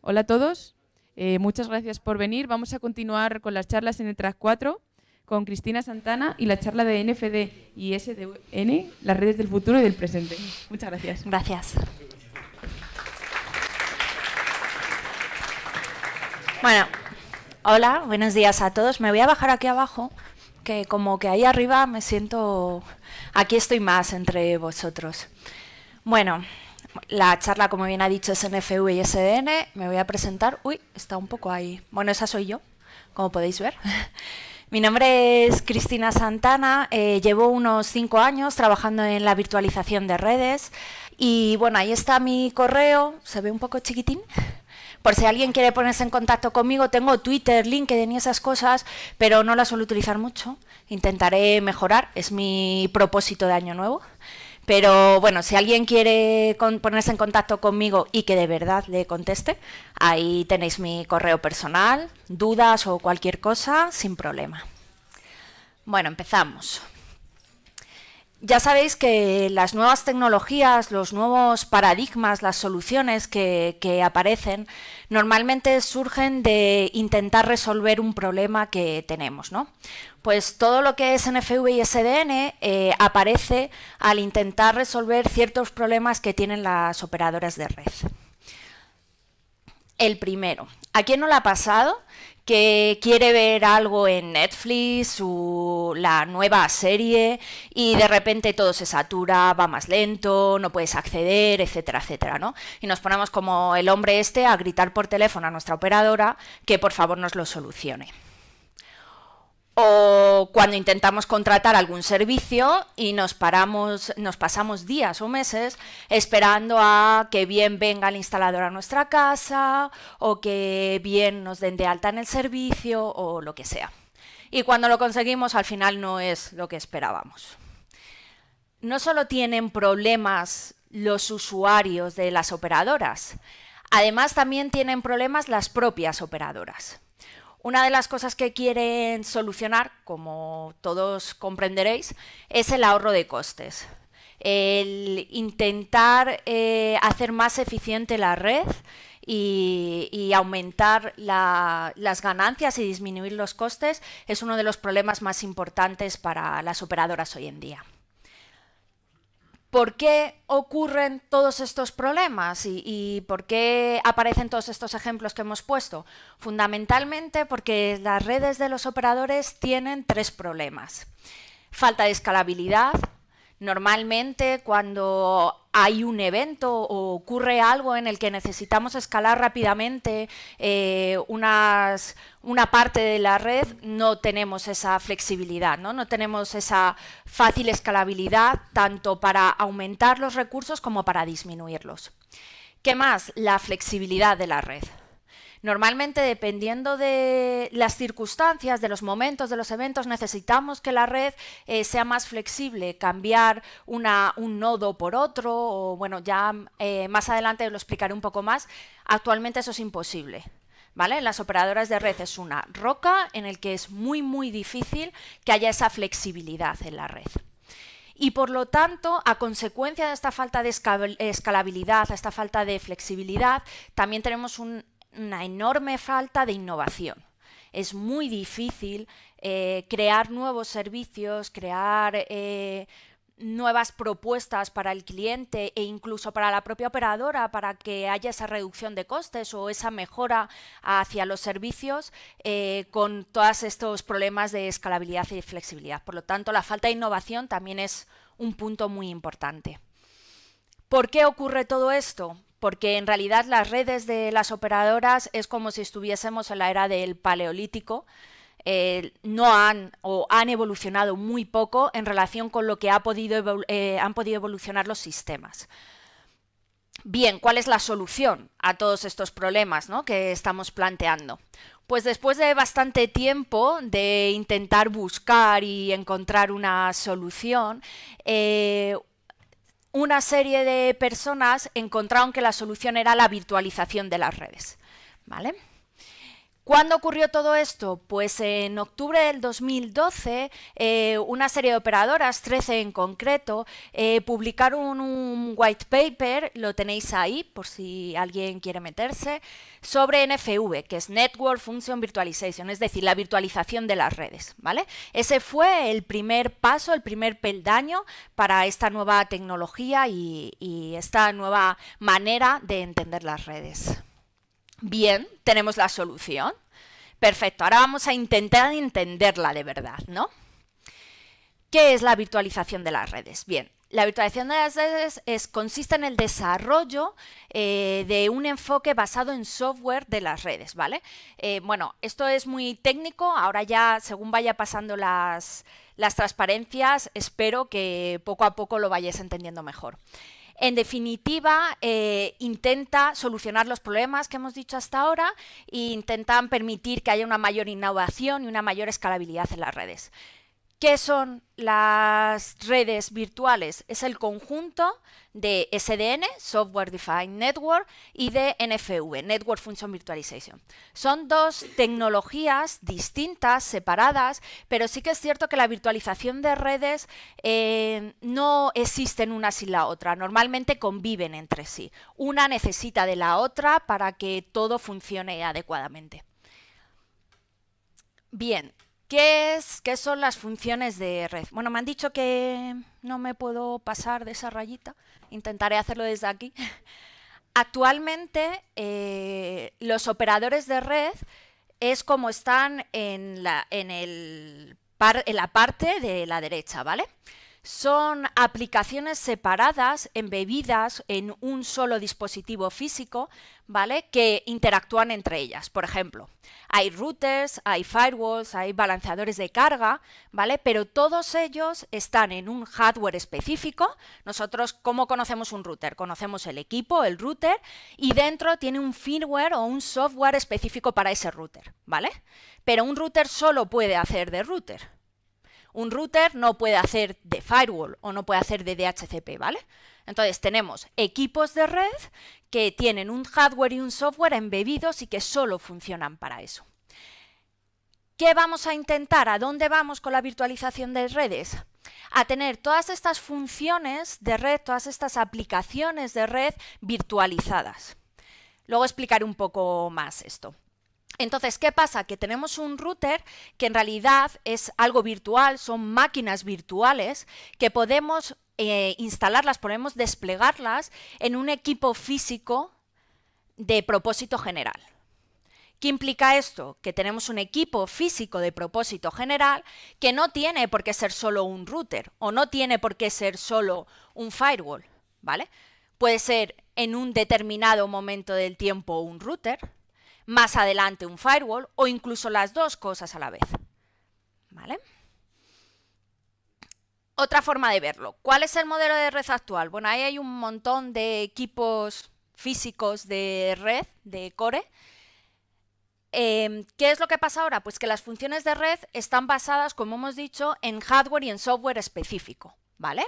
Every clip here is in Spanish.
Hola a todos, eh, muchas gracias por venir. Vamos a continuar con las charlas en el tras 4 con Cristina Santana y la charla de NFD y SDN, las redes del futuro y del presente. Muchas gracias. Gracias. Bueno, hola, buenos días a todos. Me voy a bajar aquí abajo, que como que ahí arriba me siento, aquí estoy más entre vosotros. Bueno, la charla, como bien ha dicho, es NFV y SDN. Me voy a presentar. Uy, está un poco ahí. Bueno, esa soy yo, como podéis ver. Mi nombre es Cristina Santana. Eh, llevo unos cinco años trabajando en la virtualización de redes. Y bueno, ahí está mi correo. Se ve un poco chiquitín por si alguien quiere ponerse en contacto conmigo, tengo Twitter, LinkedIn y esas cosas, pero no las suelo utilizar mucho. Intentaré mejorar, es mi propósito de año nuevo. Pero bueno, si alguien quiere ponerse en contacto conmigo y que de verdad le conteste, ahí tenéis mi correo personal, dudas o cualquier cosa, sin problema. Bueno, empezamos. Ya sabéis que las nuevas tecnologías, los nuevos paradigmas, las soluciones que, aparecen, normalmente surgen de intentar resolver un problema que tenemos, ¿no? Pues todo lo que es NFV y SDN eh, aparece al intentar resolver ciertos problemas que tienen las operadoras de red. El primero, ¿a quién no le ha pasado que quiere ver algo en Netflix, o la nueva serie, y de repente todo se satura, va más lento, no puedes acceder, etcétera, etcétera, ¿no? Y nos ponemos como el hombre este a gritar por teléfono a nuestra operadora que por favor nos lo solucione o cuando intentamos contratar algún servicio y nos pasamos días o meses esperando a que bien venga el instalador a nuestra casa o que bien nos den de alta en el servicio o lo que sea. Y cuando lo conseguimos al final no es lo que esperábamos. No solo tienen problemas los usuarios de las operadoras, además también tienen problemas las propias operadoras. Una de las cosas que quieren solucionar, como todos comprenderéis, es el ahorro de costes. El intentar eh, hacer más eficiente la red y, aumentar las ganancias y disminuir los costes es uno de los problemas más importantes para las operadoras hoy en día. ¿Por qué ocurren todos estos problemas y, por qué aparecen todos estos ejemplos que hemos puesto? Fundamentalmente porque las redes de los operadores tienen tres problemas. Falta de escalabilidad, Normalmente cuando hay un evento o ocurre algo en el que necesitamos escalar rápidamente eh, una parte de la red, no tenemos esa flexibilidad, ¿no? no tenemos esa fácil escalabilidad tanto para aumentar los recursos como para disminuirlos. ¿Qué más? La flexibilidad de la red. Normalmente, dependiendo de las circunstancias, de los momentos, de los eventos, necesitamos que la red eh, sea más flexible, cambiar un nodo por otro, o bueno, ya eh, más adelante lo explicaré un poco más. Actualmente eso es imposible. ¿Vale? Las operadoras de red es una roca en el que es muy, muy difícil que haya esa flexibilidad en la red y por lo tanto, a consecuencia de esta falta de escalabilidad, a esta falta de flexibilidad, también tenemos un una enorme falta de innovación. Es muy difícil eh, crear nuevos servicios, crear eh, nuevas propuestas para el cliente e incluso para la propia operadora para que haya esa reducción de costes o esa mejora hacia los servicios eh, con todos estos problemas de escalabilidad y flexibilidad. Por lo tanto, la falta de innovación también es un punto muy importante. ¿Por qué ocurre todo esto? porque en realidad las redes de las operadoras es como si estuviésemos en la era del paleolítico. Eh, no han o han evolucionado muy poco en relación con lo que eh, han podido evolucionar los sistemas. Bien, ¿cuál es la solución a todos estos problemas que estamos planteando? Pues después de bastante tiempo de intentar buscar y encontrar una solución, eh, una serie de personas encontraron que la solución era la virtualización de las redes. ¿Vale? ¿Cuándo ocurrió todo esto? Pues en octubre del 2012, eh, una serie de operadoras, 13 en concreto, eh, publicaron un white paper, lo tenéis ahí por si alguien quiere meterse, sobre NFV, que es Network Function Virtualization, es decir, la virtualización de las redes. ¿vale? Ese fue el primer paso, el primer peldaño para esta nueva tecnología y esta nueva manera de entender las redes. Bien, tenemos la solución. Perfecto, ahora vamos a intentar entenderla de verdad, ¿no? ¿Qué es la virtualización de las redes? Bien, la virtualización de las redes consiste en el desarrollo eh, de un enfoque basado en software de las redes, ¿vale? Eh, bueno, esto es muy técnico, ahora ya según vaya pasando las, las transparencias, espero que poco a poco lo vayáis entendiendo mejor en definitiva, eh, intenta solucionar los problemas que hemos dicho hasta ahora e intentan permitir que haya una mayor innovación y una mayor escalabilidad en las redes. ¿Qué son las redes virtuales? Es el conjunto de SDN, Software Defined Network, y de NFV, Network Function Virtualization. Son dos tecnologías distintas, separadas, pero sí que es cierto que la virtualización de redes eh, no existen una sin la otra, normalmente conviven entre sí. Una necesita de la otra para que todo funcione adecuadamente. Bien, ¿Qué, son las funciones de red? Bueno, me han dicho que no me puedo pasar de esa rayita. Intentaré hacerlo desde aquí. Actualmente, eh, los operadores de red es como están en la, en la parte de la derecha, ¿vale? Son aplicaciones separadas, embebidas en un solo dispositivo físico, ¿vale? Que interactúan entre ellas. Por ejemplo, hay routers, hay firewalls, hay balanceadores de carga, ¿vale? Pero todos ellos están en un hardware específico. Nosotros, ¿cómo conocemos un router? Conocemos el equipo, el router, y dentro tiene un firmware o un software específico para ese router, ¿vale? Pero un router solo puede hacer de router un router no puede hacer de firewall o no puede hacer de DHCP, ¿vale? Entonces tenemos equipos de red que tienen un hardware y un software embebidos y que solo funcionan para eso. ¿Qué vamos a intentar? ¿A dónde vamos con la virtualización de redes? A tener todas estas funciones de red, todas estas aplicaciones de red virtualizadas. Luego explicaré un poco más esto. Entonces, ¿qué pasa? Que tenemos un router que en realidad es algo virtual, son máquinas virtuales que podemos eh, instalarlas, podemos desplegarlas en un equipo físico de propósito general. ¿Qué implica esto? Que tenemos un equipo físico de propósito general que no tiene por qué ser solo un router o no tiene por qué ser solo un firewall, ¿vale? Puede ser en un determinado momento del tiempo un router, más adelante un firewall o incluso las dos cosas a la vez. ¿Vale? Otra forma de verlo. ¿Cuál es el modelo de red actual? Bueno, ahí hay un montón de equipos físicos de red, de core. Em, ¿Qué es lo que pasa ahora? Pues que las funciones de red están basadas, como hemos dicho, en hardware y en software específico, ¿vale?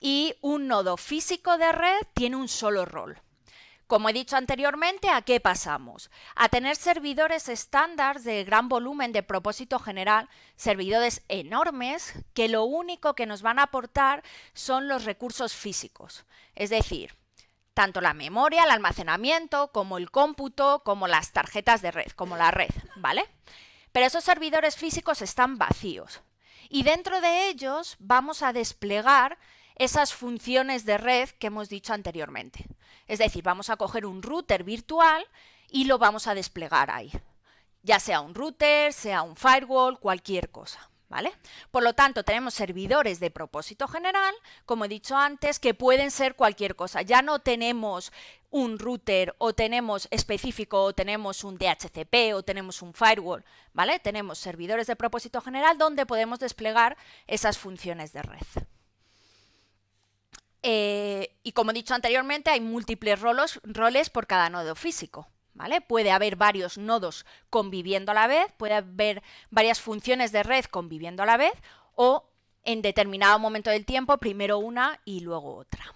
Y un nodo físico de red tiene un solo rol. Como he dicho anteriormente, ¿a qué pasamos? A tener servidores estándar de gran volumen de propósito general, servidores enormes que lo único que nos van a aportar son los recursos físicos, es decir, tanto la memoria, el almacenamiento, como el cómputo, como las tarjetas de red, como la red, ¿vale? Pero esos servidores físicos están vacíos y dentro de ellos vamos a desplegar esas funciones de red que hemos dicho anteriormente. Es decir, vamos a coger un router virtual y lo vamos a desplegar ahí. Ya sea un router, sea un firewall, cualquier cosa. ¿Vale? Por lo tanto, tenemos servidores de propósito general, como he dicho antes, que pueden ser cualquier cosa. Ya no tenemos un router o tenemos específico o tenemos un DHCP o tenemos un firewall, ¿vale? Tenemos servidores de propósito general donde podemos desplegar esas funciones de red. Eh, y como he dicho anteriormente, hay múltiples roles por cada nodo físico. ¿Vale? Puede haber varios nodos conviviendo a la vez, puede haber varias funciones de red conviviendo a la vez o en determinado momento del tiempo primero una y luego otra.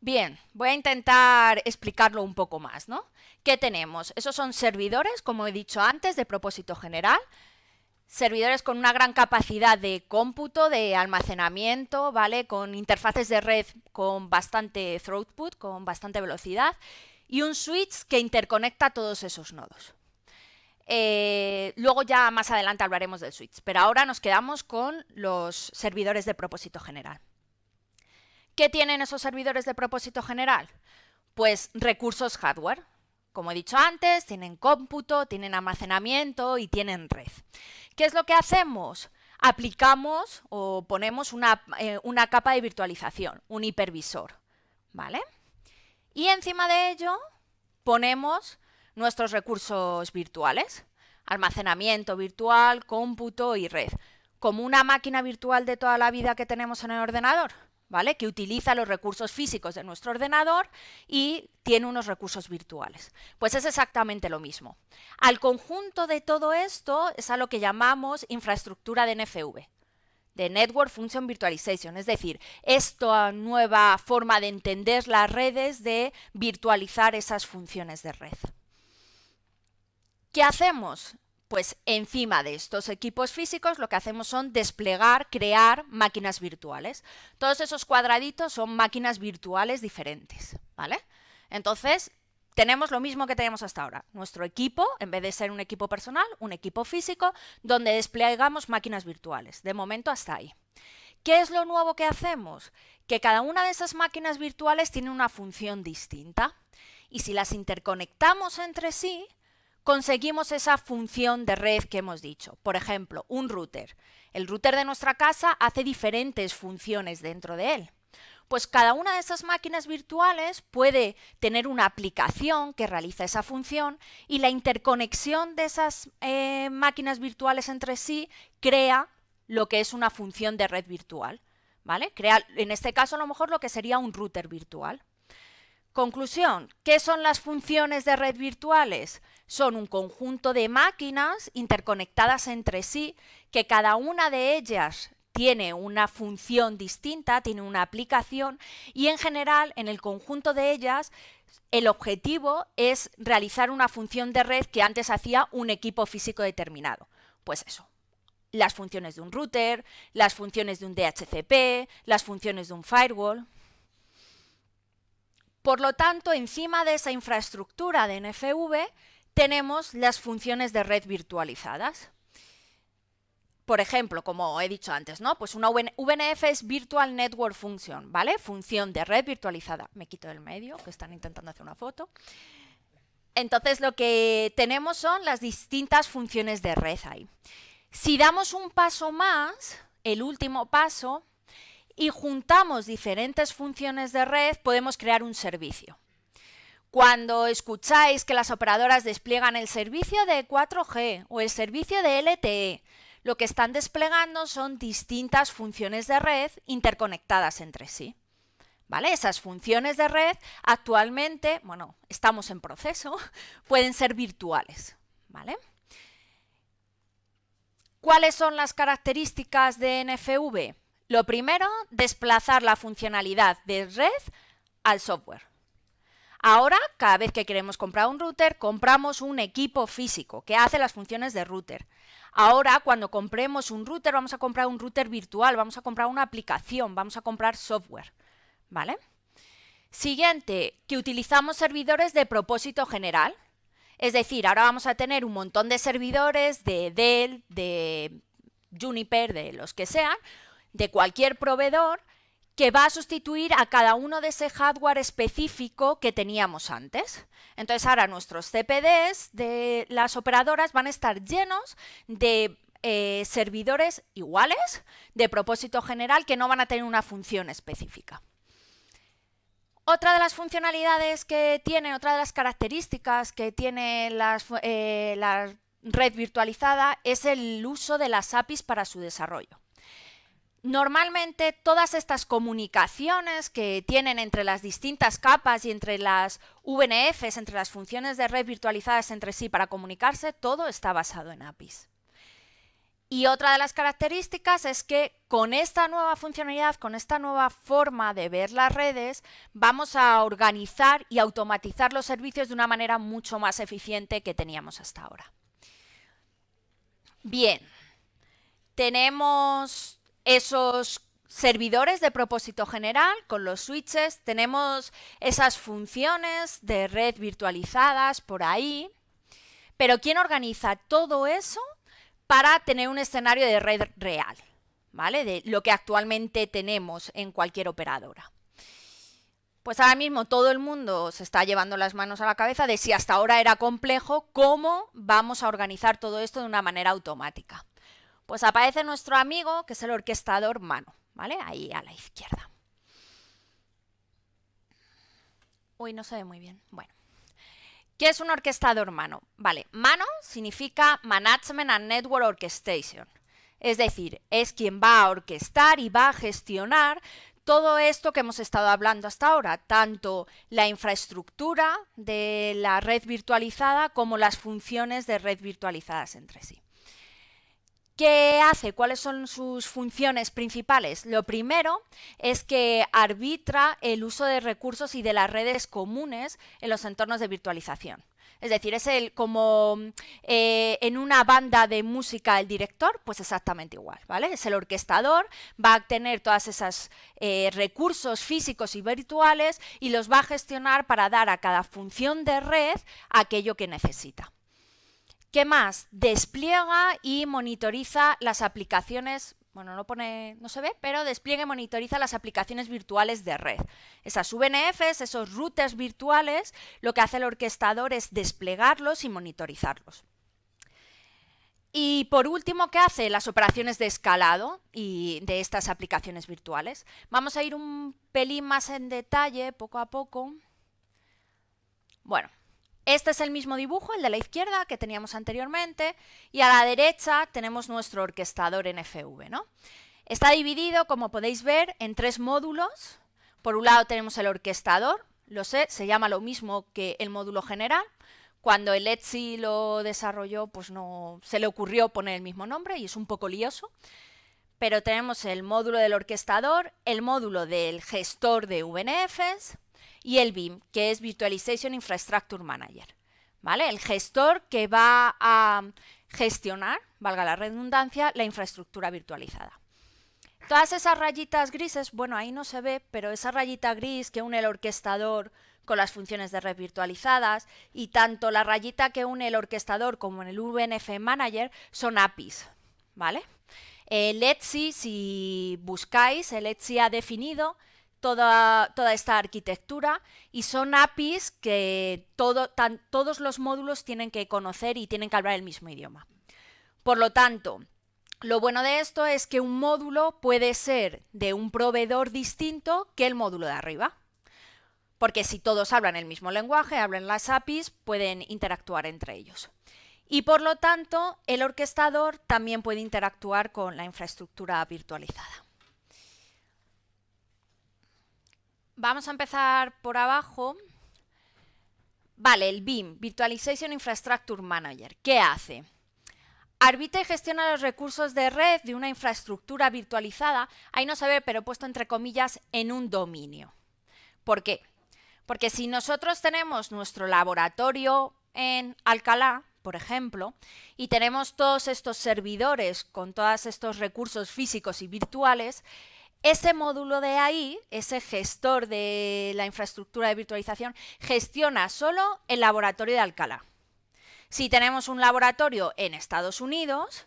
Bien, voy a intentar explicarlo un poco más, ¿no? ¿Qué tenemos? Esos son servidores, como he dicho antes, de propósito general servidores con una gran capacidad de cómputo, de almacenamiento, ¿vale? Con interfaces de red con bastante throughput, con bastante velocidad, y un switch que interconecta todos esos nodos. Eh, luego ya más adelante hablaremos del switch, pero ahora nos quedamos con los servidores de propósito general. ¿Qué tienen esos servidores de propósito general? Pues recursos hardware, como he dicho antes, tienen cómputo, tienen almacenamiento y tienen red. ¿Qué es lo que hacemos? Aplicamos o ponemos una, eh, una capa de virtualización, un hipervisor, ¿vale? Y encima de ello ponemos nuestros recursos virtuales, almacenamiento virtual, cómputo y red, como una máquina virtual de toda la vida que tenemos en el ordenador. Que utiliza los recursos físicos de nuestro ordenador y tiene unos recursos virtuales. Pues es exactamente lo mismo. Al conjunto de todo esto es a lo que llamamos infraestructura de NFV de Network Function Virtualization, es decir, esta nueva forma de entender las redes, de virtualizar esas funciones de red. ¿Qué hacemos? Pues encima de estos equipos físicos lo que hacemos son desplegar, crear máquinas virtuales. Todos esos cuadraditos son máquinas virtuales diferentes, ¿vale? Entonces, tenemos lo mismo que tenemos hasta ahora. Nuestro equipo, en vez de ser un equipo personal, un equipo físico, donde desplegamos máquinas virtuales. De momento hasta ahí. ¿Qué es lo nuevo que hacemos? Que cada una de esas máquinas virtuales tiene una función distinta. Y si las interconectamos entre sí, conseguimos esa función de red que hemos dicho. Por ejemplo, un router. El router de nuestra casa hace diferentes funciones dentro de él. Pues cada una de esas máquinas virtuales puede tener una aplicación que realiza esa función y la interconexión de esas eh, máquinas virtuales entre sí crea lo que es una función de red virtual. ¿vale? Crea, en este caso, a lo mejor lo que sería un router virtual. Conclusión, ¿qué son las funciones de red virtuales? Son un conjunto de máquinas interconectadas entre sí, que cada una de ellas tiene una función distinta, tiene una aplicación y en general en el conjunto de ellas el objetivo es realizar una función de red que antes hacía un equipo físico determinado. Pues eso, las funciones de un router, las funciones de un DHCP, las funciones de un firewall. Por lo tanto, encima de esa infraestructura de NFV tenemos las funciones de red virtualizadas. Por ejemplo, como he dicho antes, ¿no? Pues una VNF es Virtual Network Function, ¿vale? Función de red virtualizada. Me quito del medio, que están intentando hacer una foto. Entonces, lo que tenemos son las distintas funciones de red ahí. Si damos un paso más, el último paso, y juntamos diferentes funciones de red, podemos crear un servicio cuando escucháis que las operadoras despliegan el servicio de 4G o el servicio de LTE, lo que están desplegando son distintas funciones de red interconectadas entre sí. ¿Vale? Esas funciones de red actualmente, bueno, estamos en proceso, pueden ser virtuales. ¿Cuáles son las características de NFV? Lo primero, desplazar la funcionalidad de red al software. Ahora, cada vez que queremos comprar un router, compramos un equipo físico que hace las funciones de router. Ahora, cuando compremos un router, vamos a comprar un router virtual, vamos a comprar una aplicación, vamos a comprar software. ¿Vale? Siguiente, que utilizamos servidores de propósito general. Es decir, ahora vamos a tener un montón de servidores de Dell, de Juniper, de los que sean, de cualquier proveedor, que va a sustituir a cada uno de ese hardware específico que teníamos antes. Entonces ahora nuestros CPDs de las operadoras van a estar llenos de eh, servidores iguales de propósito general que no van a tener una función específica. Otra de las funcionalidades que tiene, otra de las características que tiene eh, la red virtualizada es el uso de las APIs para su desarrollo. Normalmente todas estas comunicaciones que tienen entre las distintas capas y entre las VNFs, entre las funciones de red virtualizadas entre sí para comunicarse, todo está basado en APIs. Y otra de las características es que con esta nueva funcionalidad, con esta nueva forma de ver las redes, vamos a organizar y automatizar los servicios de una manera mucho más eficiente que teníamos hasta ahora. Bien, tenemos esos servidores de propósito general con los switches, tenemos esas funciones de red virtualizadas por ahí, pero ¿quién organiza todo eso para tener un escenario de red real? ¿Vale? De lo que actualmente tenemos en cualquier operadora. Pues ahora mismo todo el mundo se está llevando las manos a la cabeza de si hasta ahora era complejo, cómo vamos a organizar todo esto de una manera automática. Pues aparece nuestro amigo, que es el orquestador mano, ¿vale? Ahí a la izquierda. Uy, no se ve muy bien. Bueno. ¿Qué es un orquestador mano? Vale, mano significa Management and Network Orchestration. Es decir, es quien va a orquestar y va a gestionar todo esto que hemos estado hablando hasta ahora, tanto la infraestructura de la red virtualizada como las funciones de red virtualizadas entre sí. ¿Qué hace? ¿Cuáles son sus funciones principales? Lo primero es que arbitra el uso de recursos y de las redes comunes en los entornos de virtualización. Es decir, es el como eh, en una banda de música el director, pues exactamente igual, ¿vale? Es el orquestador, va a tener todos esos eh, recursos físicos y virtuales y los va a gestionar para dar a cada función de red aquello que necesita. ¿Qué más? Despliega y monitoriza las aplicaciones bueno, no pone, no se ve, pero despliega y monitoriza las aplicaciones virtuales de red. Esas VNFs, esos routers virtuales, lo que hace el orquestador es desplegarlos y monitorizarlos. Y por último, ¿qué hace? Las operaciones de escalado y de estas aplicaciones virtuales. Vamos a ir un pelín más en detalle, poco a poco. Bueno, este es el mismo dibujo, el de la izquierda que teníamos anteriormente, y a la derecha tenemos nuestro orquestador NFV. ¿no? Está dividido, como podéis ver, en tres módulos. Por un lado tenemos el orquestador, lo sé, se llama lo mismo que el módulo general. Cuando el Etsy lo desarrolló, pues no se le ocurrió poner el mismo nombre y es un poco lioso. Pero tenemos el módulo del orquestador, el módulo del gestor de VNFs, y el BIM, que es Virtualization Infrastructure Manager. ¿Vale? El gestor que va a gestionar, valga la redundancia, la infraestructura virtualizada. Todas esas rayitas grises, bueno, ahí no se ve, pero esa rayita gris que une el orquestador con las funciones de red virtualizadas y tanto la rayita que une el orquestador como en el VNF Manager son APIs, ¿vale? El Etsy, si buscáis, el Etsy ha definido toda, esta arquitectura y son APIs que todos los módulos tienen que conocer y tienen que hablar el mismo idioma. Por lo tanto, lo bueno de esto es que un módulo puede ser de un proveedor distinto que el módulo de arriba. Porque si todos hablan el mismo lenguaje, hablan las APIs, pueden interactuar entre ellos. Y por lo tanto, el orquestador también puede interactuar con la infraestructura virtualizada. Vamos a empezar por abajo. Vale, el BIM, Virtualization Infrastructure Manager. ¿Qué hace? Arbita y gestiona los recursos de red de una infraestructura virtualizada, ahí no se ve, pero puesto entre comillas, en un dominio. ¿Por qué? Porque si nosotros tenemos nuestro laboratorio en Alcalá, por ejemplo, y tenemos todos estos servidores con todos estos recursos físicos y virtuales, ese módulo de ahí, ese gestor de la infraestructura de virtualización, gestiona solo el laboratorio de Alcalá. Si tenemos un laboratorio en Estados Unidos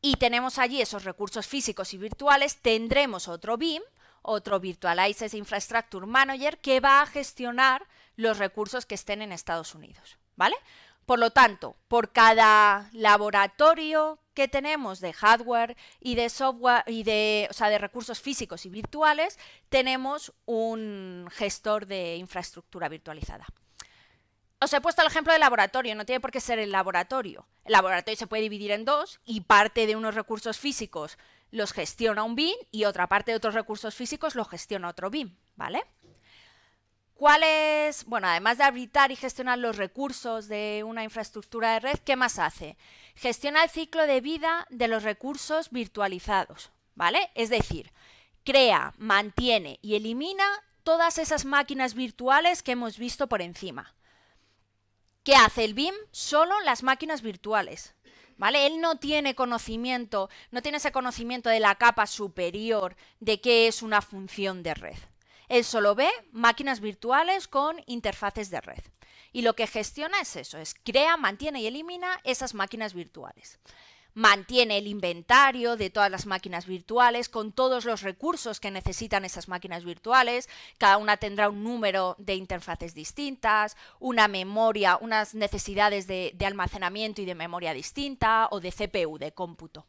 y tenemos allí esos recursos físicos y virtuales, tendremos otro BIM, otro Virtualized Infrastructure Manager, que va a gestionar los recursos que estén en Estados Unidos. ¿Vale? Por lo tanto, por cada laboratorio, que tenemos de hardware y de software y de, o sea, de recursos físicos y virtuales, tenemos un gestor de infraestructura virtualizada. Os he puesto el ejemplo de laboratorio, no tiene por qué ser el laboratorio. El laboratorio se puede dividir en dos y parte de unos recursos físicos los gestiona un BIM y otra parte de otros recursos físicos los gestiona otro BIM, ¿vale? ¿Cuál es, bueno, además de habilitar y gestionar los recursos de una infraestructura de red, qué más hace? Gestiona el ciclo de vida de los recursos virtualizados, ¿vale? Es decir, crea, mantiene y elimina todas esas máquinas virtuales que hemos visto por encima. ¿Qué hace el BIM? Solo las máquinas virtuales. ¿Vale? Él no tiene conocimiento, no tiene ese conocimiento de la capa superior de qué es una función de red. Él solo ve máquinas virtuales con interfaces de red. Y lo que gestiona es eso, es crea, mantiene y elimina esas máquinas virtuales. Mantiene el inventario de todas las máquinas virtuales con todos los recursos que necesitan esas máquinas virtuales. Cada una tendrá un número de interfaces distintas, una memoria, unas necesidades de, almacenamiento y de memoria distinta o de CPU, de cómputo.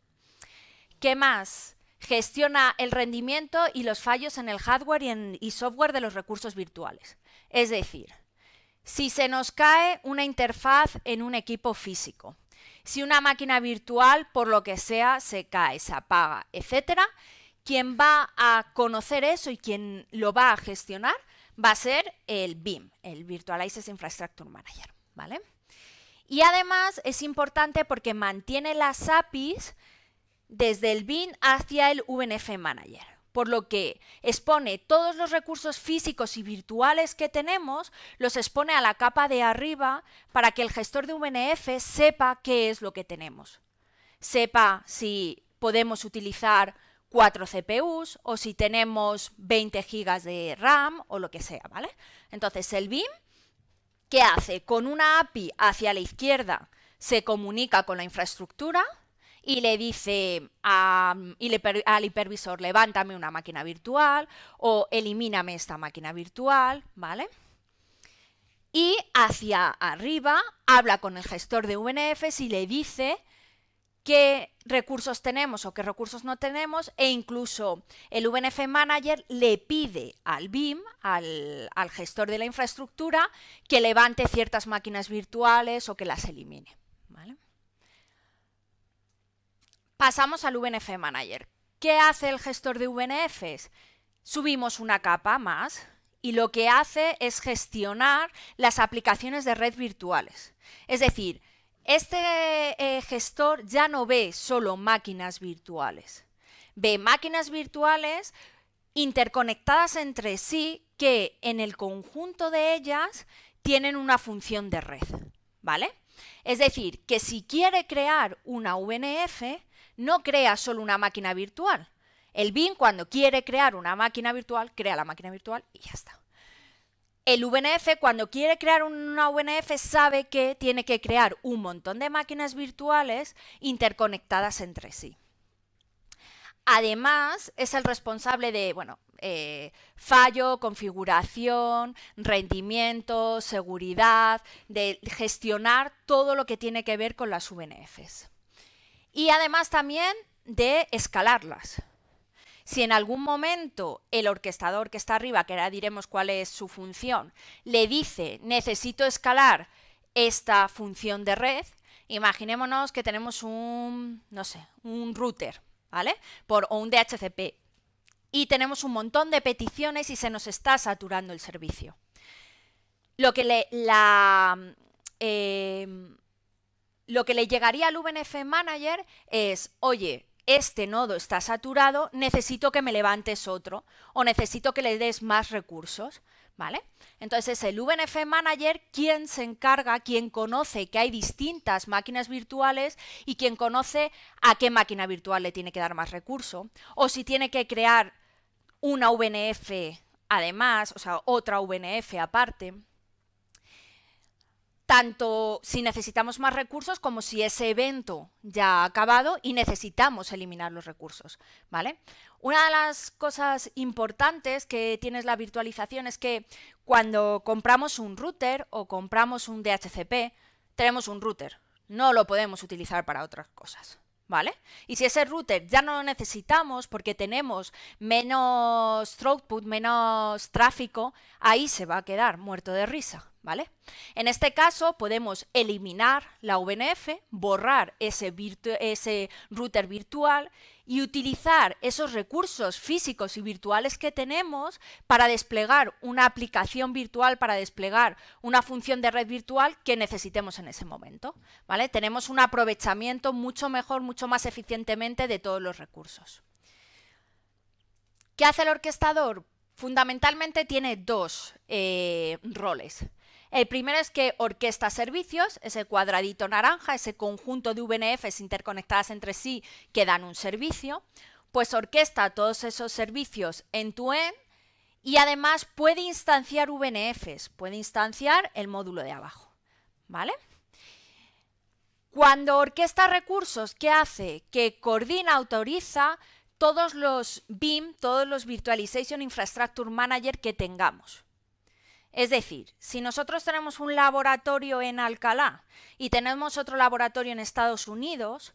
¿Qué más? gestiona el rendimiento y los fallos en el hardware y, software de los recursos virtuales. Es decir, si se nos cae una interfaz en un equipo físico, si una máquina virtual por lo que sea se cae, se apaga, etcétera, quien va a conocer eso y quien lo va a gestionar va a ser el BIM, el Virtualized Infrastructure Manager, ¿vale? Y además es importante porque mantiene las APIs desde el BIM hacia el VNF Manager por lo que expone todos los recursos físicos y virtuales que tenemos, los expone a la capa de arriba para que el gestor de VNF sepa qué es lo que tenemos. Sepa si podemos utilizar cuatro CPUs o si tenemos 20 GB de RAM o lo que sea, ¿vale? Entonces el BIM, ¿qué hace? Con una API hacia la izquierda se comunica con la infraestructura, y le dice mm, al hipervisor, levántame una máquina virtual o elimíname esta máquina virtual, ¿vale? Y hacia arriba habla con el gestor de VNFs y le dice qué recursos tenemos o qué recursos no tenemos e incluso el VNF Manager le pide al BIM, al gestor de la infraestructura, que levante ciertas máquinas virtuales o que las elimine. Pasamos al VNF Manager. ¿Qué hace el gestor de VNFs? Subimos una capa más y lo que hace es gestionar las aplicaciones de red virtuales. Es decir, este eh, gestor ya no ve solo máquinas virtuales, ve máquinas virtuales interconectadas entre sí que en el conjunto de ellas tienen una función de red, ¿vale? Es decir, que si quiere crear una VNF, no crea solo una máquina virtual. El BIM cuando quiere crear una máquina virtual, crea la máquina virtual y ya está. El VNF cuando quiere crear una VNF sabe que tiene que crear un montón de máquinas virtuales interconectadas entre sí. Además, es el responsable de, bueno, eh, fallo, configuración, rendimiento, seguridad, de gestionar todo lo que tiene que ver con las VNFs y además también de escalarlas. Si en algún momento el orquestador que está arriba, que ahora diremos cuál es su función, le dice necesito escalar esta función de red, imaginémonos que tenemos un, no sé, un router, ¿vale? Por, o un DHCP. Y tenemos un montón de peticiones y se nos está saturando el servicio. Lo que le, la, eh, lo que le llegaría al VNF Manager es, oye, este nodo está saturado, necesito que me levantes otro o necesito que le des más recursos, ¿vale? Entonces es el VNF Manager quien se encarga, quien conoce que hay distintas máquinas virtuales y quien conoce a qué máquina virtual le tiene que dar más recurso o si tiene que crear una VNF además, o sea, otra VNF aparte tanto si necesitamos más recursos como si ese evento ya ha acabado y necesitamos eliminar los recursos, ¿vale? Una de las cosas importantes que tiene la virtualización es que cuando compramos un router o compramos un DHCP, tenemos un router, no lo podemos utilizar para otras cosas, y si ese router ya no lo necesitamos porque tenemos menos throughput, menos tráfico, ahí se va a quedar muerto de risa, ¿vale? En este caso podemos eliminar la VNF, borrar ese, ese router virtual y utilizar esos recursos físicos y virtuales que tenemos para desplegar una aplicación virtual, para desplegar una función de red virtual que necesitemos en ese momento. ¿vale? Tenemos un aprovechamiento mucho mejor, mucho más eficientemente de todos los recursos. ¿Qué hace el orquestador? Fundamentalmente tiene dos eh, roles. El primero es que Orquesta Servicios, ese cuadradito naranja, ese conjunto de VNFs interconectadas entre sí que dan un servicio, pues orquesta todos esos servicios en tu end y además puede instanciar VNFs, puede instanciar el módulo de abajo, ¿vale? Cuando orquesta recursos, ¿qué hace? Que coordina, autoriza todos los BIM, todos los Virtualization Infrastructure Manager que tengamos. Es decir, si nosotros tenemos un laboratorio en Alcalá y tenemos otro laboratorio en Estados Unidos,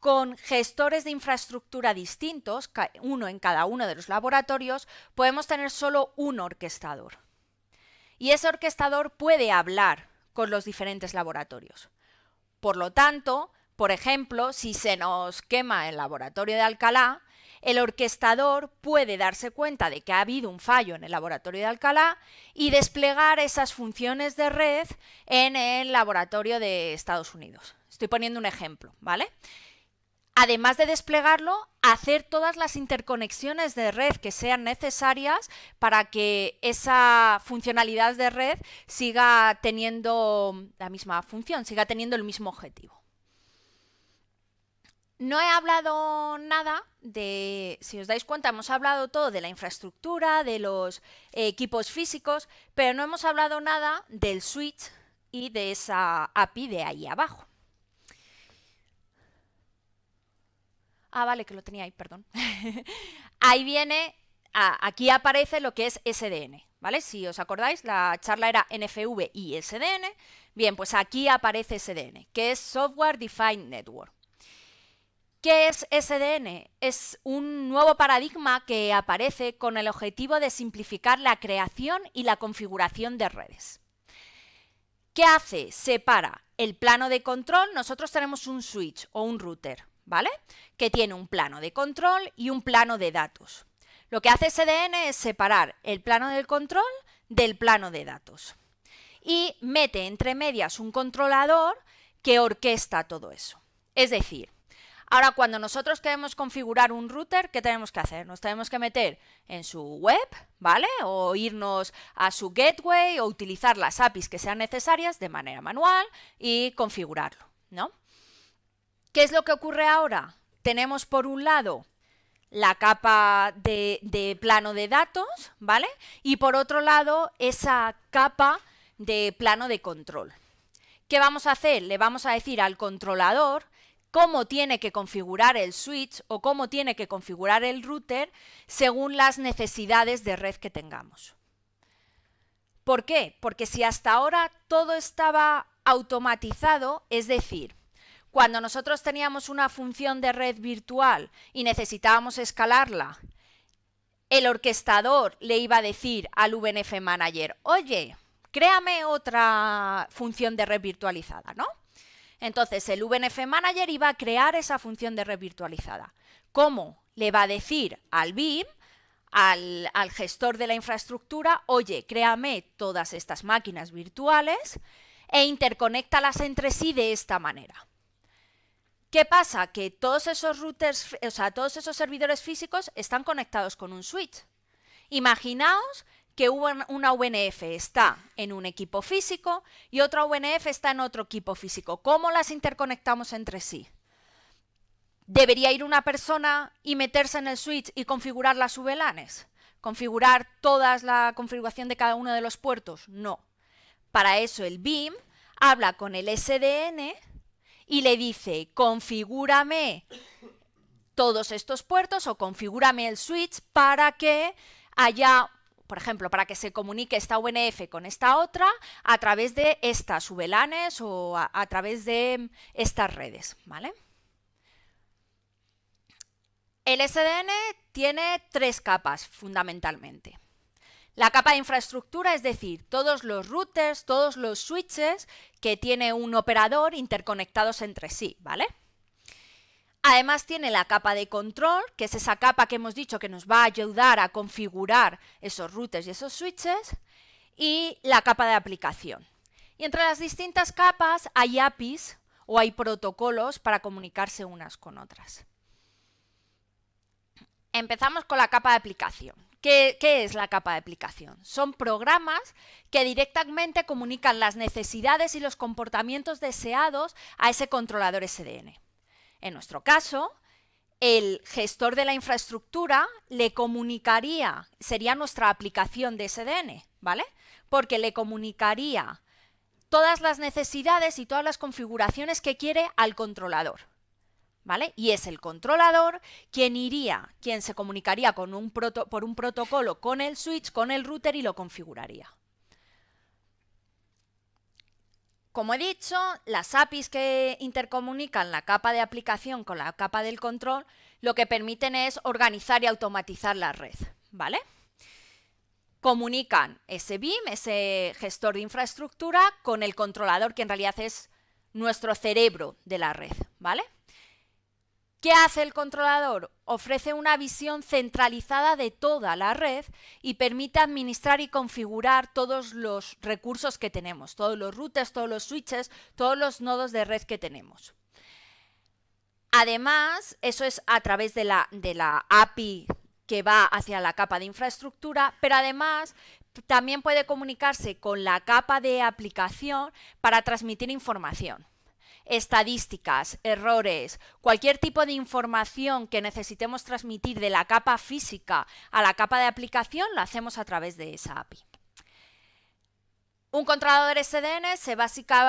con gestores de infraestructura distintos, uno en cada uno de los laboratorios, podemos tener solo un orquestador. Y ese orquestador puede hablar con los diferentes laboratorios. Por lo tanto, por ejemplo, si se nos quema el laboratorio de Alcalá, el orquestador puede darse cuenta de que ha habido un fallo en el laboratorio de Alcalá y desplegar esas funciones de red en el laboratorio de Estados Unidos. Estoy poniendo un ejemplo, ¿vale? además de desplegarlo, hacer todas las interconexiones de red que sean necesarias para que esa funcionalidad de red siga teniendo la misma función, siga teniendo el mismo objetivo. No he hablado nada de, si os dais cuenta, hemos hablado todo de la infraestructura, de los equipos físicos, pero no hemos hablado nada del switch y de esa API de ahí abajo. Ah, vale, que lo tenía ahí, perdón. ahí viene, aquí aparece lo que es SDN, ¿vale? Si os acordáis, la charla era NFV y SDN. Bien, pues aquí aparece SDN, que es Software Defined Network. ¿Qué es SDN? Es un nuevo paradigma que aparece con el objetivo de simplificar la creación y la configuración de redes. ¿Qué hace? Separa el plano de control. Nosotros tenemos un switch o un router, ¿vale? Que tiene un plano de control y un plano de datos. Lo que hace SDN es separar el plano del control del plano de datos. Y mete entre medias un controlador que orquesta todo eso. Es decir, Ahora, cuando nosotros queremos configurar un router, ¿qué tenemos que hacer? Nos tenemos que meter en su web, ¿vale? O irnos a su gateway o utilizar las APIs que sean necesarias de manera manual y configurarlo, ¿no? ¿Qué es lo que ocurre ahora? Tenemos por un lado la capa de, de, plano de datos, ¿vale? Y por otro lado, esa capa de plano de control. ¿Qué vamos a hacer? Le vamos a decir al controlador cómo tiene que configurar el switch o cómo tiene que configurar el router según las necesidades de red que tengamos. ¿Por qué? Porque si hasta ahora todo estaba automatizado, es decir, cuando nosotros teníamos una función de red virtual y necesitábamos escalarla, el orquestador le iba a decir al VNF Manager, oye, créame otra función de red virtualizada, ¿no? Entonces, el VNF Manager iba a crear esa función de red virtualizada. ¿Cómo? Le va a decir al BIM, al, gestor de la infraestructura, oye, créame todas estas máquinas virtuales e interconectalas entre sí de esta manera. ¿Qué pasa? Que todos esos routers, o sea, todos esos servidores físicos están conectados con un switch. Imaginaos que una UNF está en un equipo físico y otra UNF está en otro equipo físico. ¿Cómo las interconectamos entre sí? ¿Debería ir una persona y meterse en el switch y configurar las VLANs? ¿Configurar toda la configuración de cada uno de los puertos? No. Para eso el BIM habla con el SDN y le dice, configúrame todos estos puertos o configúrame el switch para que haya por ejemplo, para que se comunique esta UNF con esta otra a través de estas VLANs o a, a través de estas redes, ¿vale? El SDN tiene tres capas fundamentalmente. La capa de infraestructura, es decir, todos los routers, todos los switches que tiene un operador interconectados entre sí, ¿vale? Además tiene la capa de control, que es esa capa que hemos dicho que nos va a ayudar a configurar esos routers y esos switches, y la capa de aplicación. Y entre las distintas capas hay APIs o hay protocolos para comunicarse unas con otras. Empezamos con la capa de aplicación. ¿Qué, ¿Qué, es la capa de aplicación? Son programas que directamente comunican las necesidades y los comportamientos deseados a ese controlador SDN. En nuestro caso, el gestor de la infraestructura le comunicaría, sería nuestra aplicación de SDN, ¿vale? Porque le comunicaría todas las necesidades y todas las configuraciones que quiere al controlador. ¿Vale? Y es el controlador quien iría, quien se comunicaría con un por un protocolo con el switch, con el router y lo configuraría. Como he dicho, las APIs que intercomunican la capa de aplicación con la capa del control lo que permiten es organizar y automatizar la red, ¿vale? Comunican ese BIM, ese gestor de infraestructura, con el controlador, que en realidad es nuestro cerebro de la red, ¿vale? ¿Qué hace el controlador? Ofrece una visión centralizada de toda la red y permite administrar y configurar todos los recursos que tenemos, todos los routers, todos los switches, todos los nodos de red que tenemos. Además, eso es a través de la, de la API que va hacia la capa de infraestructura, pero además también puede comunicarse con la capa de aplicación para transmitir información estadísticas, errores, cualquier tipo de información que necesitemos transmitir de la capa física a la capa de aplicación, la hacemos a través de esa API. Un controlador SDN se,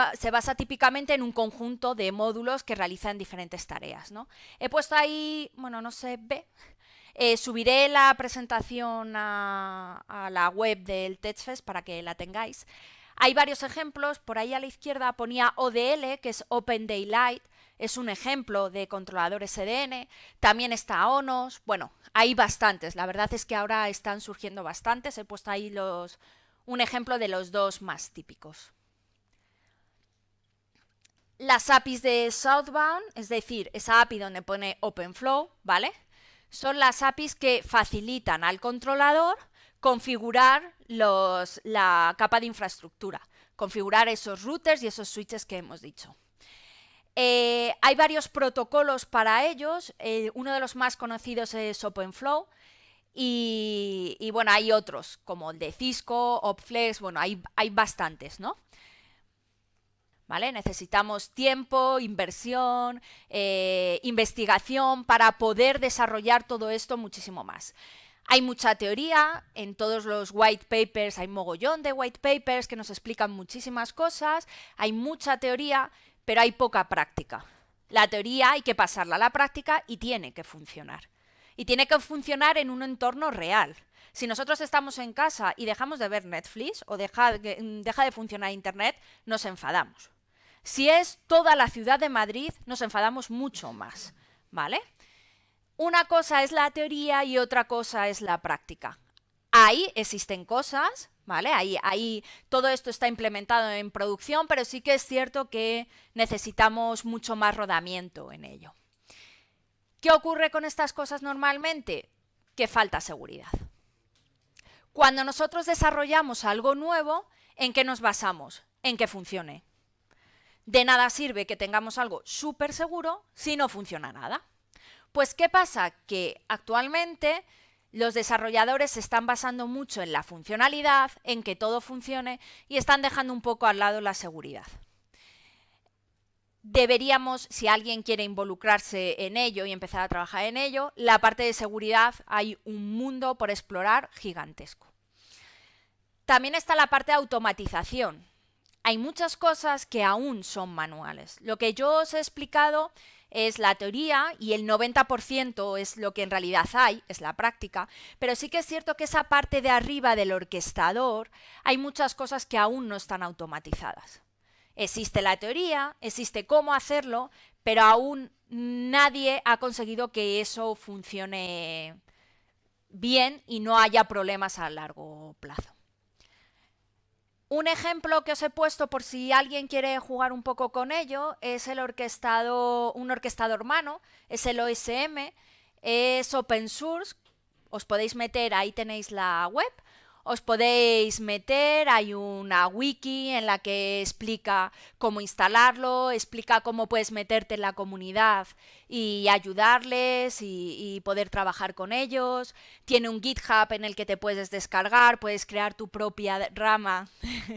se, basa típicamente en un conjunto de módulos que realizan diferentes tareas. He puesto ahí, bueno, no se eh, ve, subiré la presentación a, a, la web del TechFest para que la tengáis. Hay varios ejemplos, por ahí a la izquierda ponía ODL, que es Open Daylight, es un ejemplo de controlador SDN, e también está ONOS, bueno, hay bastantes, la verdad es que ahora están surgiendo bastantes, he puesto ahí un ejemplo de los dos más típicos. Las APIs de Southbound, es decir, esa API donde pone OpenFlow, ¿vale? Son las APIs que facilitan al controlador configurar la capa de infraestructura, configurar esos routers y esos switches que hemos dicho. Eh, hay varios protocolos para ellos, eh, uno de los más conocidos es OpenFlow y, bueno, hay otros como el de Cisco, Opflex, bueno, hay, bastantes, ¿no? ¿Vale? Necesitamos tiempo, inversión, eh, investigación para poder desarrollar todo esto muchísimo más. Hay mucha teoría, en todos los white papers hay mogollón de white papers que nos explican muchísimas cosas, hay mucha teoría, pero hay poca práctica. La teoría hay que pasarla a la práctica y tiene que funcionar. Y tiene que funcionar en un entorno real. Si nosotros estamos en casa y dejamos de ver Netflix o deja, de funcionar Internet, nos enfadamos. Si es toda la ciudad de Madrid, nos enfadamos mucho más, ¿vale? una cosa es la teoría y otra cosa es la práctica. Ahí existen cosas, ¿vale? Ahí, ahí todo esto está implementado en producción, pero sí que es cierto que necesitamos mucho más rodamiento en ello. ¿Qué ocurre con estas cosas normalmente? Que falta seguridad. Cuando nosotros desarrollamos algo nuevo, ¿en qué nos basamos? En que funcione. De nada sirve que tengamos algo súper seguro si no funciona nada. Pues ¿qué pasa? Que actualmente los desarrolladores se están basando mucho en la funcionalidad, en que todo funcione y están dejando un poco al lado la seguridad. Deberíamos, si alguien quiere involucrarse en ello y empezar a trabajar en ello, la parte de seguridad hay un mundo por explorar gigantesco. También está la parte de automatización. Hay muchas cosas que aún son manuales. Lo que yo os he explicado es la teoría y el 90% es lo que en realidad hay, es la práctica, pero sí que es cierto que esa parte de arriba del orquestador hay muchas cosas que aún no están automatizadas. Existe la teoría, existe cómo hacerlo, pero aún nadie ha conseguido que eso funcione bien y no haya problemas a largo plazo. Un ejemplo que os he puesto por si alguien quiere jugar un poco con ello es el orquestado, un orquestador mano, es el OSM, es open source, os podéis meter, ahí tenéis la web os podéis meter, hay una wiki en la que explica cómo instalarlo, explica cómo puedes meterte en la comunidad y ayudarles y, poder trabajar con ellos. Tiene un GitHub en el que te puedes descargar, puedes crear tu propia rama,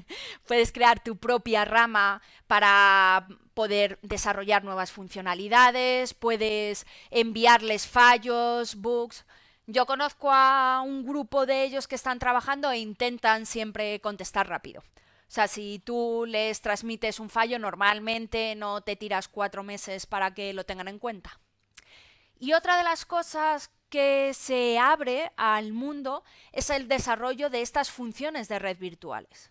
puedes crear tu propia rama para poder desarrollar nuevas funcionalidades, puedes enviarles fallos, bugs. Yo conozco a un grupo de ellos que están trabajando e intentan siempre contestar rápido. O sea, si tú les transmites un fallo, normalmente no te tiras cuatro meses para que lo tengan en cuenta. Y otra de las cosas que se abre al mundo es el desarrollo de estas funciones de red virtuales.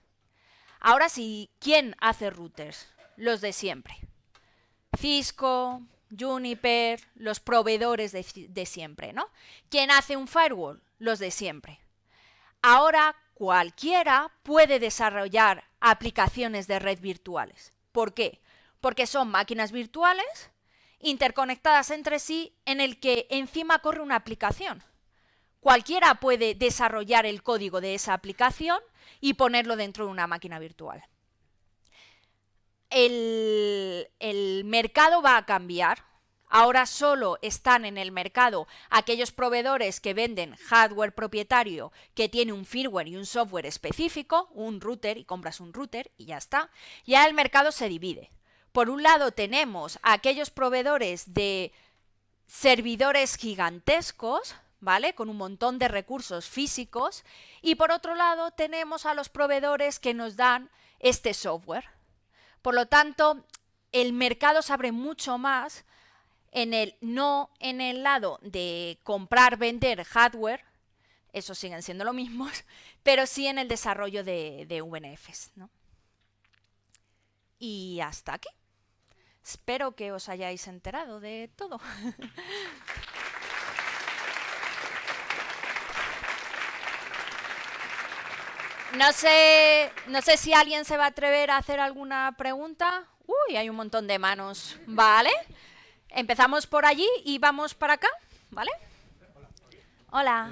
Ahora sí, ¿quién hace routers? Los de siempre. Cisco, Juniper, los proveedores de, siempre, ¿no? ¿Quién hace un firewall? Los de siempre. Ahora cualquiera puede desarrollar aplicaciones de red virtuales. ¿Por qué? Porque son máquinas virtuales interconectadas entre sí en el que encima corre una aplicación. Cualquiera puede desarrollar el código de esa aplicación y ponerlo dentro de una máquina virtual el, mercado va a cambiar. Ahora solo están en el mercado aquellos proveedores que venden hardware propietario que tiene un firmware y un software específico, un router y compras un router y ya está. Ya el mercado se divide. Por un lado tenemos a aquellos proveedores de servidores gigantescos, ¿vale? Con un montón de recursos físicos y por otro lado tenemos a los proveedores que nos dan este software por lo tanto, el mercado se abre mucho más en el no en el lado de comprar, vender hardware, eso siguen siendo lo mismos, pero sí en el desarrollo de, de VNFs. Y hasta aquí. Espero que os hayáis enterado de todo. No sé, no sé si alguien se va a atrever a hacer alguna pregunta. Uy, hay un montón de manos. Vale. Empezamos por allí y vamos para acá. ¿Vale? Hola.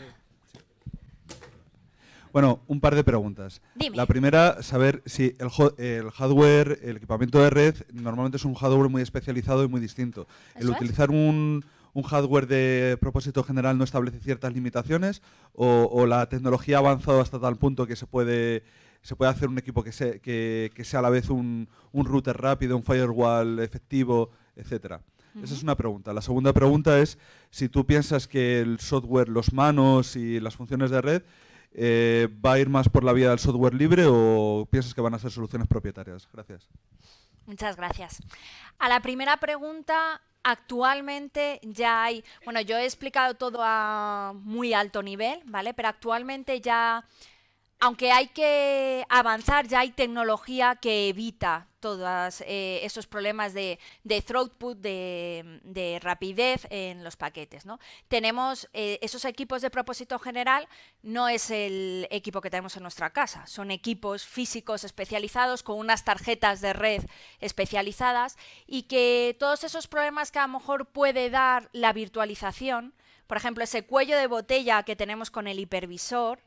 Bueno, un par de preguntas. La primera, saber si el, hardware, el equipamiento de red, normalmente es un hardware muy especializado y muy distinto. El utilizar un un hardware de propósito general no establece ciertas limitaciones o, la tecnología ha avanzado hasta tal punto que se puede se puede hacer un equipo que, sea a la vez un, router rápido, un firewall efectivo, etcétera. Esa es una pregunta. La segunda pregunta es si tú piensas que el software, los manos y las funciones de red eh, va a ir más por la vía del software libre o piensas que van a ser soluciones propietarias. Gracias. Muchas gracias. A la primera pregunta, Actualmente ya hay, bueno, yo he explicado todo a muy alto nivel, ¿vale? Pero actualmente ya aunque hay que avanzar, ya hay tecnología que evita todos eh, esos problemas de, throughput, de, rapidez en los paquetes. ¿no? Tenemos eh, esos equipos de propósito general, no es el equipo que tenemos en nuestra casa, son equipos físicos especializados con unas tarjetas de red especializadas y que todos esos problemas que a lo mejor puede dar la virtualización, por ejemplo, ese cuello de botella que tenemos con el hipervisor,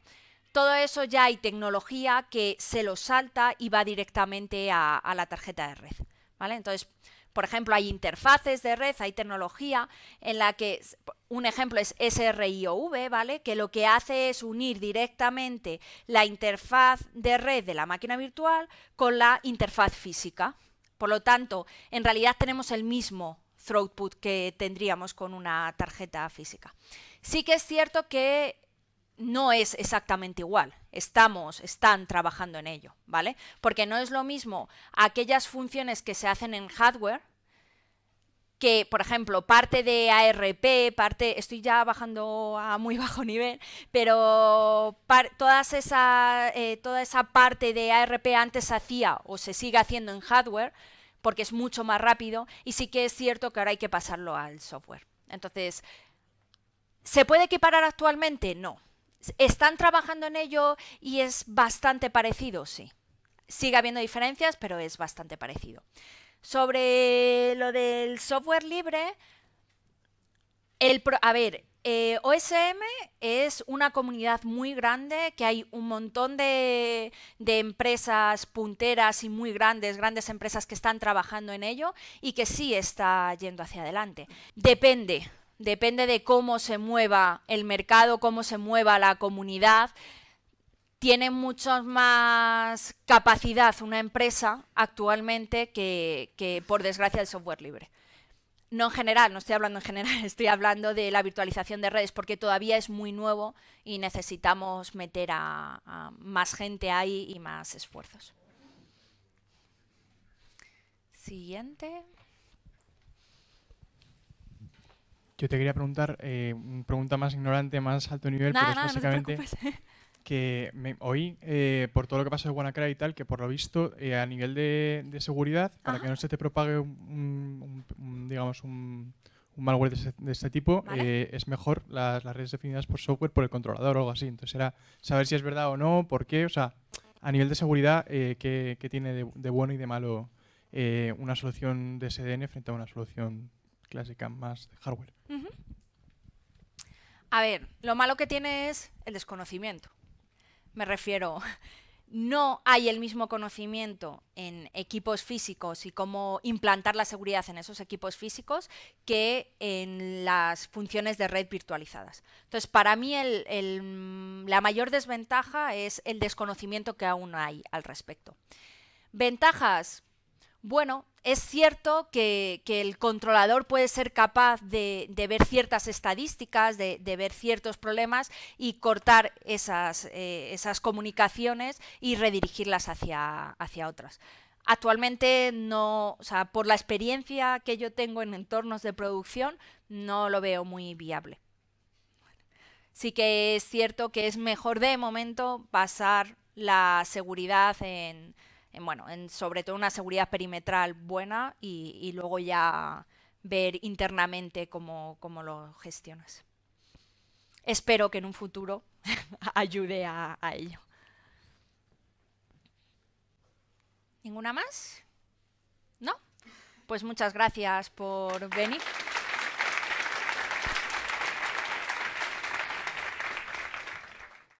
todo eso ya hay tecnología que se lo salta y va directamente a, la tarjeta de red. ¿vale? Entonces, por ejemplo, hay interfaces de red, hay tecnología en la que un ejemplo es SRIOV, ¿vale? Que lo que hace es unir directamente la interfaz de red de la máquina virtual con la interfaz física. Por lo tanto, en realidad tenemos el mismo throughput que tendríamos con una tarjeta física. Sí que es cierto que no es exactamente igual. Estamos, están trabajando en ello, ¿vale? Porque no es lo mismo aquellas funciones que se hacen en hardware que, por ejemplo, parte de ARP, parte, estoy ya bajando a muy bajo nivel, pero todas eh, toda esa parte de ARP antes se hacía o se sigue haciendo en hardware porque es mucho más rápido y sí que es cierto que ahora hay que pasarlo al software. Entonces, ¿se puede equiparar actualmente? No, están trabajando en ello y es bastante parecido, sí. Sigue habiendo diferencias, pero es bastante parecido. Sobre lo del software libre, el a ver, eh, OSM es una comunidad muy grande, que hay un montón de, de, empresas punteras y muy grandes, grandes empresas que están trabajando en ello y que sí está yendo hacia adelante. Depende, depende de cómo se mueva el mercado, cómo se mueva la comunidad, tiene mucho más capacidad una empresa actualmente que, por desgracia, el software libre. No en general, no estoy hablando en general, estoy hablando de la virtualización de redes, porque todavía es muy nuevo y necesitamos meter a, a más gente ahí y más esfuerzos. Siguiente. Yo te quería preguntar, una eh, mm, pregunta más ignorante, más alto nivel, pero es básicamente que hoy, eh, por todo lo que pasa en WannaCry y tal, que por lo visto, eh, a nivel de, seguridad, para que no se te propague un, digamos, un, malware de este, tipo, es mejor las, redes definidas por software, por el controlador o algo así. Entonces era saber si es verdad o no, por qué, o sea, a nivel de seguridad, qué, tiene de, bueno y de malo una solución de SDN frente a una solución clásica, más de hardware. A ver, lo malo que tiene es el desconocimiento. Me refiero, no hay el mismo conocimiento en equipos físicos y cómo implantar la seguridad en esos equipos físicos que en las funciones de red virtualizadas. Entonces, para mí mm, la mayor desventaja es el desconocimiento que aún hay al respecto. Ventajas, bueno, es cierto que, el controlador puede ser capaz de, ver ciertas estadísticas, de, ver ciertos problemas y cortar eh, esas, comunicaciones y redirigirlas hacia, hacia otras. Actualmente no, por la experiencia que yo tengo en entornos de producción, no lo veo muy viable. Sí que es cierto que es mejor de momento pasar la seguridad en, bueno, en, sobre todo una seguridad perimetral buena y, luego ya ver internamente cómo, lo gestionas. Espero que en un futuro ayude a ello. ¿Ninguna más? ¿No? Pues muchas gracias por venir.